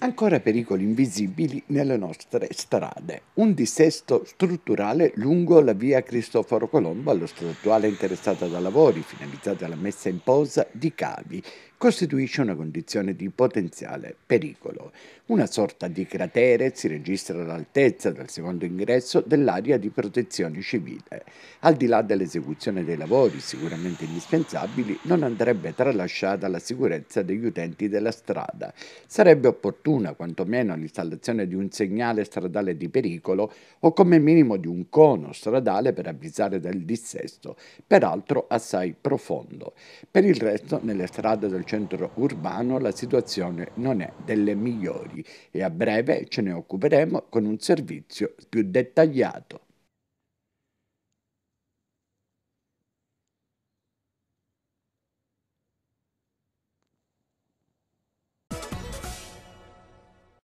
Ancora pericoli invisibili nelle nostre strade. Un dissesto strutturale lungo la via Cristoforo Colombo allo stato stradale interessata da lavori finalizzati alla messa in posa di cavi costituisce una condizione di potenziale pericolo. Una sorta di cratere si registra all'altezza del secondo ingresso dell'area di protezione civile. Al di là dell'esecuzione dei lavori sicuramente indispensabili, non andrebbe tralasciata la sicurezza degli utenti della strada. Sarebbe opportuna quantomeno l'installazione di un segnale stradale di pericolo o come minimo di un cono stradale per avvisare del dissesto, peraltro assai profondo. Per il resto, nelle strade del centro urbano la situazione non è delle migliori e a breve ce ne occuperemo con un servizio più dettagliato.